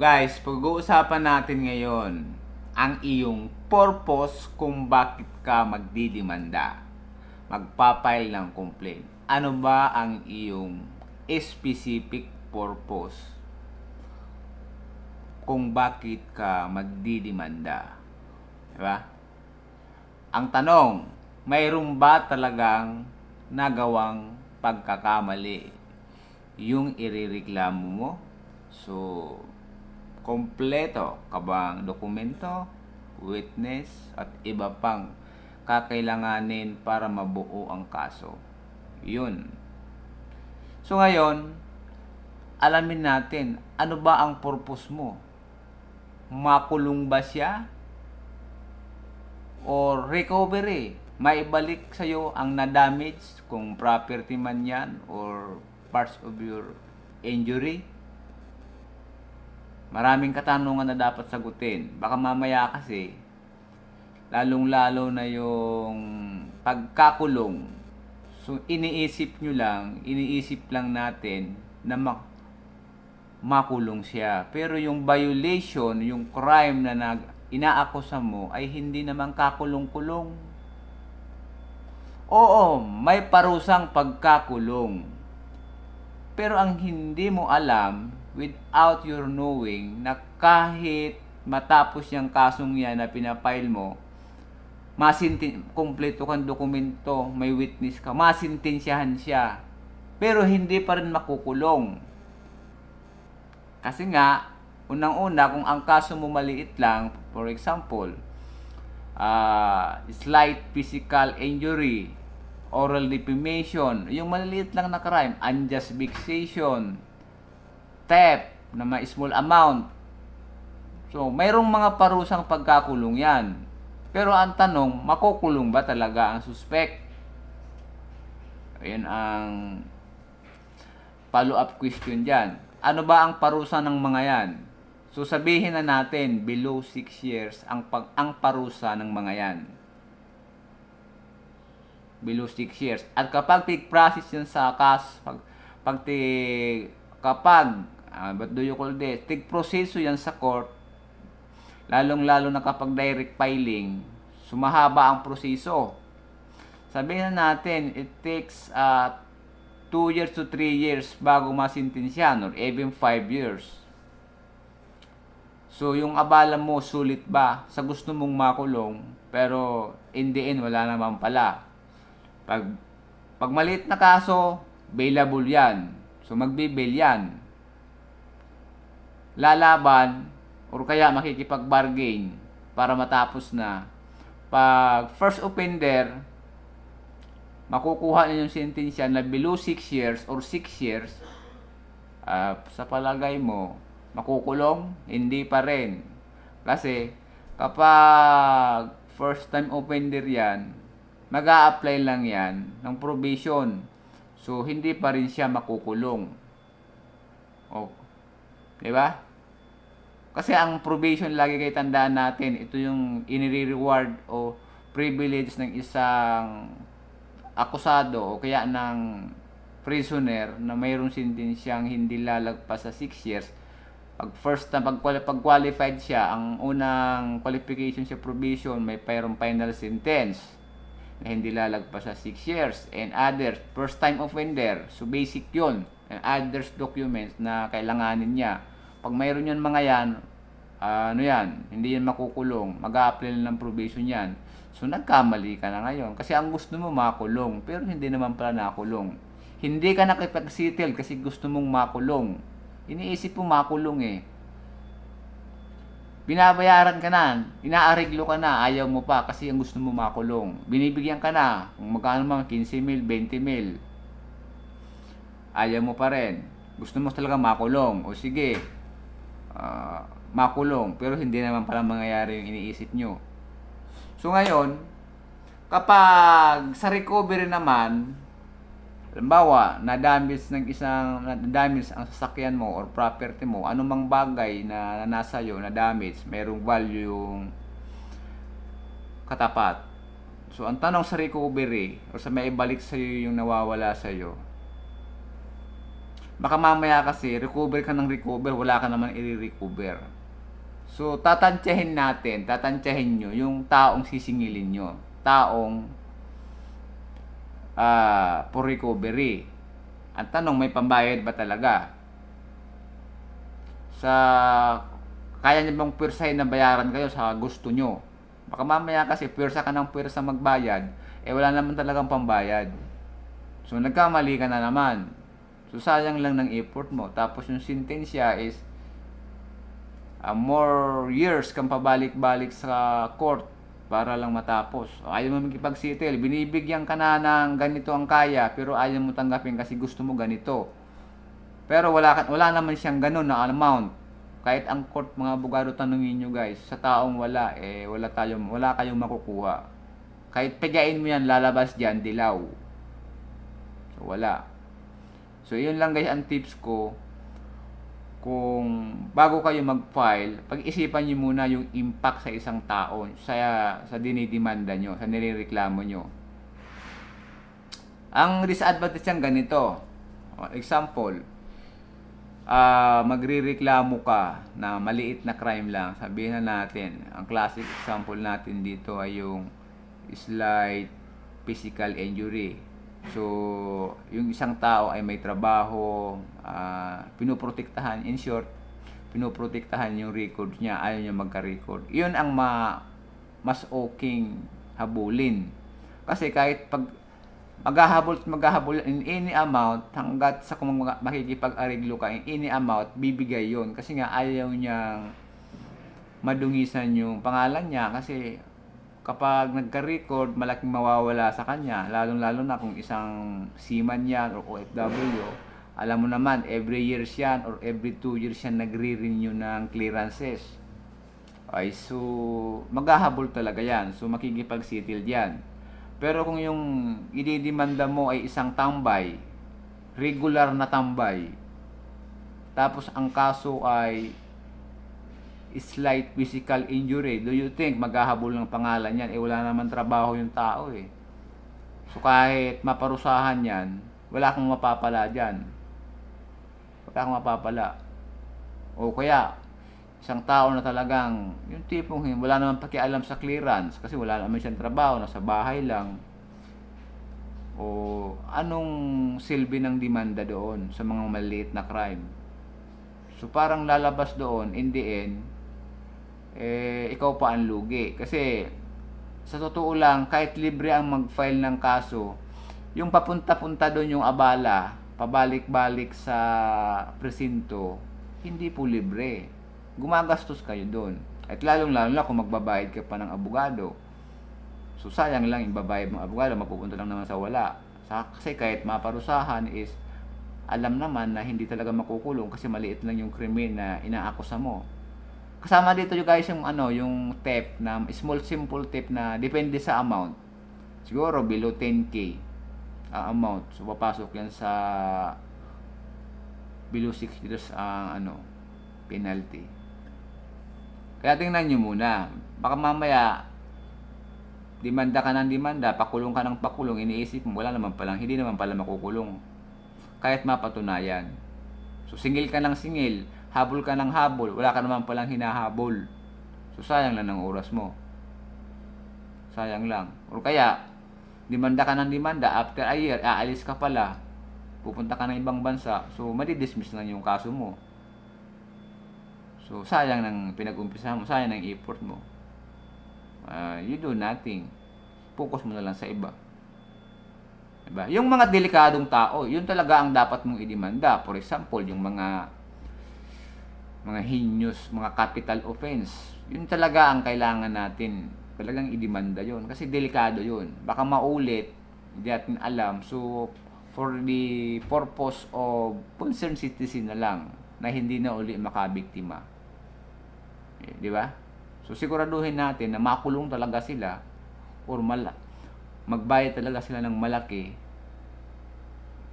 Guys, pag-uusapan natin ngayon ang iyong purpose kung bakit ka magdidimanda. Magpapail ng complaint. Ano ba ang iyong specific purpose kung bakit ka magdidimanda? Diba? Ang tanong, mayroon ba talagang nagawang pagkakamali yung irereklamo mo? So, kompleto kabang dokumento, witness at iba pang kakailanganin para mabuo ang kaso. Yun. So ngayon, alamin natin ano ba ang purpose mo? Makulong ba siya? Or recovery? Maibalik sa'yo ang na-damage kung property man yan or parts of your injury? Maraming katanungan na dapat sagutin. Baka mamaya kasi, lalong-lalo na yung pagkakulong. So, iniisip nyo lang, iniisip lang natin na mak makulong siya. Pero yung violation, yung crime na nag inaakusa mo ay hindi naman kakulong-kulong. Oo, may parusang pagkakulong. Pero ang hindi mo alam, without your knowing na kahit matapos yung kasong yan na pinapile mo, masintin, kompleto kang dokumento, may witness ka, masintensyahan siya. Pero hindi pa rin makukulong. Kasi nga, unang-una, kung ang kaso mo maliit lang, for example, uh, slight physical injury, oral defamation, yung maliit lang na crime, unjust vexation, theft na may small amount. So, mayroong mga parusang pagkakulong yan. Pero ang tanong, makukulong ba talaga ang suspect? Ayan ang follow-up question dyan. Ano ba ang parusa ng mga yan? So, sabihin na natin, below 6 years ang, pag, ang parusa ng mga yan. Below 6 years. At kapag tig-process yan sa kas, pag, pag tig, kapag Uh, but do you call this? proseso yan sa court. Lalong-lalo na kapag direct filing, sumahaba ang proseso. Sabi na natin, it takes uh, ah, 2 years to 3 years bago masintensyan or even 5 years. So, yung abala mo, sulit ba sa gusto mong makulong, pero in the end, wala naman pala. Pag, pag maliit na kaso, bailable yan. So, magbibail yan lalaban or kaya makikipag-bargain para matapos na. Pag first offender, makukuha niya yung sentensya na below 6 years or 6 years, uh, sa palagay mo, makukulong? Hindi pa rin. Kasi, kapag first time offender yan, mag apply lang yan ng provision. So, hindi pa rin siya makukulong. Okay. Di ba? Kasi ang probation lagi kay tandaan natin, ito yung inire-reward o privilege ng isang akusado o kaya ng prisoner na mayroong sentensyang hindi lalagpas sa 6 years. Pag first na pag-qualified siya, ang unang qualification sa probation, may mayroong final sentence na hindi lalagpas sa 6 years and other first time offender. So basic 'yon others eh, documents na kailanganin niya. Pag mayroon yan mga yan, uh, ano yan, hindi yan makukulong, mag apply ng probation yan. So nagkamali ka na ngayon kasi ang gusto mo makulong pero hindi naman pala nakulong. Hindi ka nakipagsitil kasi gusto mong makulong. Iniisip mo makulong eh. Binabayaran ka na, inaareglo ka na, ayaw mo pa kasi ang gusto mo makulong. Binibigyan ka na, kung magkano man, 15 mil, 20 mil ayaw mo pa rin. Gusto mo talaga makulong. O sige, uh, makulong. Pero hindi naman pala mangyayari yung iniisip nyo. So ngayon, kapag sa recovery naman, halimbawa, na-damage ng isang, na-damage ang sasakyan mo or property mo, anumang bagay na, na nasa iyo, na-damage, merong value yung katapat. So, ang tanong sa recovery, or sa maibalik sa iyo yung nawawala sa iyo, Baka mamaya kasi, recover ka ng recover, wala ka naman i-recover. So, tatantyahin natin, tatantyahin nyo yung taong sisingilin nyo. Taong uh, for recovery. Ang tanong, may pambayad ba talaga? Sa, kaya nyo bang pirsahin na bayaran kayo sa gusto nyo? Baka mamaya kasi pirsa ka ng pirsa magbayad, eh wala naman talagang pambayad. So, nagkamali ka na naman. So, sayang lang ng effort mo. Tapos, yung sentensya is uh, more years kang pabalik-balik sa court para lang matapos. O, ayaw mo magkipagsettle. Binibigyan ka na ng ganito ang kaya pero ayaw mo tanggapin kasi gusto mo ganito. Pero wala, wala naman siyang ganun na amount. Kahit ang court, mga abogado, tanungin nyo guys, sa taong wala, eh, wala, tayo, wala kayong makukuha. Kahit pagyain mo yan, lalabas dyan, dilaw. So, wala. So, yun lang guys ang tips ko. Kung bago kayo mag-file, pag-isipan niyo muna yung impact sa isang tao, sa, sa dinidemanda nyo, sa nirereklamo nyo. Ang disadvantage niyan ganito. Example, uh, ah, magrireklamo ka na maliit na crime lang. Sabihin na natin, ang classic example natin dito ay yung slight physical injury So, yung isang tao ay may trabaho, uh, ah, pinoprotektahan, in short, pinoprotektahan yung records niya, ayaw niya magka-record. Yun ang ma, mas okay habulin. Kasi kahit pag maghahabol maghahabol in any amount, hanggat sa kung makikipag-ariglo ka in any amount, bibigay yon Kasi nga ayaw niyang madungisan yung pangalan niya kasi kapag nagka-record, malaking mawawala sa kanya. Lalong-lalo na kung isang seaman yan or OFW, alam mo naman, every year yan or every two years yan nagre-renew ng clearances. Ay, so, maghahabol talaga yan. So, makikipag-settle yan. Pero kung yung ididimanda mo ay isang tambay, regular na tambay, tapos ang kaso ay slight physical injury, do you think maghahabol ng pangalan yan? Eh wala naman trabaho yung tao eh. So kahit maparusahan yan, wala kang mapapala dyan. Wala kang mapapala. O kaya, isang tao na talagang, yung tipong wala naman pakialam sa clearance kasi wala naman siyang trabaho, nasa bahay lang. O anong silbi ng demanda doon sa mga maliit na crime? So parang lalabas doon, in the end, eh, ikaw pa ang lugi. Kasi, sa totoo lang, kahit libre ang mag-file ng kaso, yung papunta-punta doon yung abala, pabalik-balik sa presinto, hindi po libre. Gumagastos kayo doon. At lalong-lalo na kung magbabayad ka pa ng abogado. So, sayang lang yung babayad ng abogado, mapupunta lang naman sa wala. Kasi kahit maparusahan is, alam naman na hindi talaga makukulong kasi maliit lang yung krimen na inaakusa mo. Kasama dito yung guys yung ano, yung tip na small simple tip na depende sa amount. Siguro below 10k uh, amount. So papasok yan sa below 6 liters ang uh, ano, penalty. Kaya tingnan niyo muna. Baka mamaya demanda ka ng demanda, pakulong ka ng pakulong, iniisip mo, wala naman palang, hindi naman pala makukulong. Kahit mapatunayan. So, singil ka ng singil, habol ka ng habol, wala ka naman palang hinahabol. So, sayang lang ng oras mo. Sayang lang. Or kaya, demanda ka ng demanda, after a year, aalis ka pala, pupunta ka ng ibang bansa, so, madidismiss lang yung kaso mo. So, sayang ng pinag-umpisa mo, sayang ng effort mo. Uh, you do nothing. Focus mo na lang sa iba. Diba? Yung mga delikadong tao, yun talaga ang dapat mong idemanda. For example, yung mga mga heinous, mga capital offense. Yun talaga ang kailangan natin. Talagang idemanda yun. Kasi delikado yun. Baka maulit, hindi natin alam. So, for the purpose of concerned citizen na lang na hindi na uli makabiktima. Eh, di ba? So, siguraduhin natin na makulong talaga sila or mal magbayad talaga sila ng malaki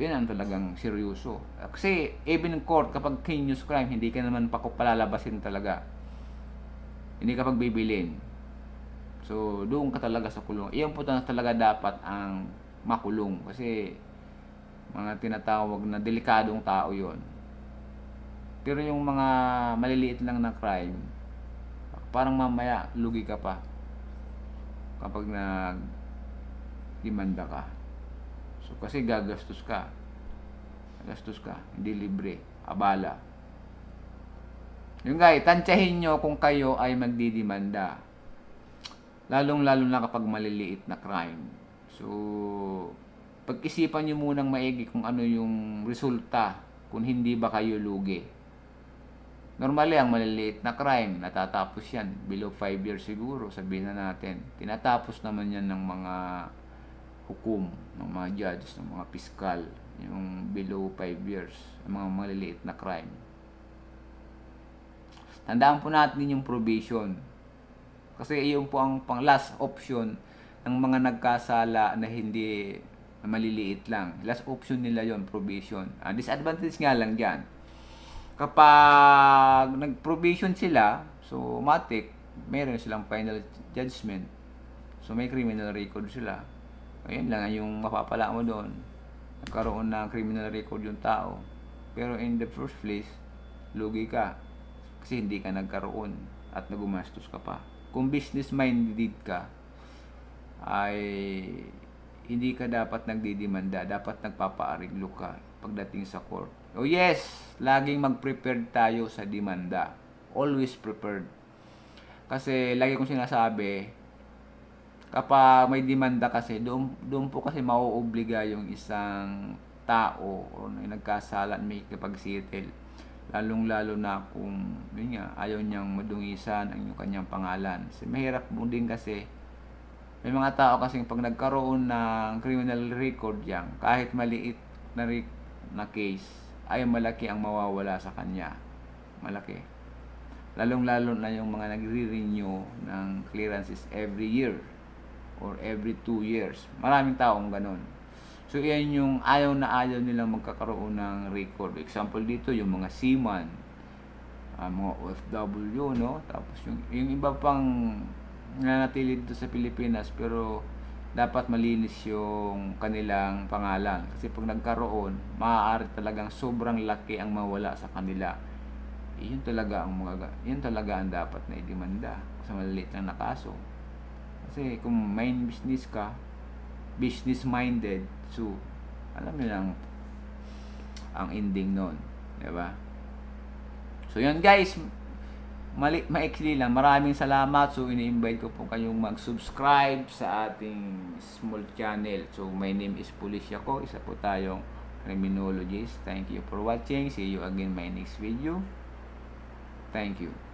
yun ang talagang seryoso. Kasi even in court, kapag heinous crime, hindi ka naman palalabasin talaga. Hindi ka pagbibilin. So, doon ka talaga sa kulong. Iyon po talaga dapat ang makulong. Kasi, mga tinatawag na delikadong tao yon. Pero yung mga maliliit lang na crime, parang mamaya, lugi ka pa. Kapag nag-demanda ka. So, kasi gagastos ka. Gastos ka. Hindi libre. Abala. Yung guys, eh, tantsahin nyo kung kayo ay magdidimanda. Lalong-lalo na kapag maliliit na crime. So, pag-isipan nyo munang maigi kung ano yung resulta kung hindi ba kayo lugi. Normally, ang maliliit na crime, natatapos yan. Below 5 years siguro, sabihin na natin. Tinatapos naman yan ng mga hukom, ng mga judge, ng mga piskal, yung below 5 years, ang mga maliliit na crime. Tandaan po natin yung probation. Kasi iyon po ang pang last option ng mga nagkasala na hindi na maliliit lang. Last option nila yon probation. Ah, disadvantage nga lang dyan. Kapag nag-probation sila, so matik, meron silang final judgment. So may criminal record sila. Ayan lang yung mapapala mo doon. Nagkaroon ng criminal record yung tao. Pero in the first place, lugi ka. Kasi hindi ka nagkaroon at nagumastos ka pa. Kung business-minded ka, ay hindi ka dapat nagdidimanda. Dapat nagpapaariglo ka pagdating sa court. Oh yes, laging mag-prepared tayo sa demanda. Always prepared. Kasi lagi kong sinasabi, kapag may demanda kasi, doon, doon po kasi mauobliga yung isang tao o nagkasala at may kapag Lalong-lalo na kung yun nga, ayaw niyang madungisan ang yung kanyang pangalan. Kasi mahirap mo din kasi may mga tao kasi pag nagkaroon ng criminal record yan, kahit maliit na, na case, ay malaki ang mawawala sa kanya. Malaki. Lalong-lalo na yung mga nagre-renew ng clearances every year or every 2 years. Maraming taong ganun. So, yan yung ayaw na ayaw nilang magkakaroon ng record. Example dito, yung mga seaman, uh, mga OFW, no? Tapos yung, yung iba pang nanatili dito sa Pilipinas pero dapat malinis yung kanilang pangalan. Kasi pag nagkaroon, maaari talagang sobrang laki ang mawala sa kanila. Iyon talaga ang mga, yun talaga ang dapat na idemanda sa maliliit na nakaso. Kasi kung main business ka, business minded, so alam niyo lang ang ending noon, 'di ba? So 'yun guys, mali maikli lang. Maraming salamat. So ini-invite ko po kayong mag-subscribe sa ating small channel. So my name is Policia ko. Isa po tayong criminologist. Thank you for watching. See you again my next video. Thank you.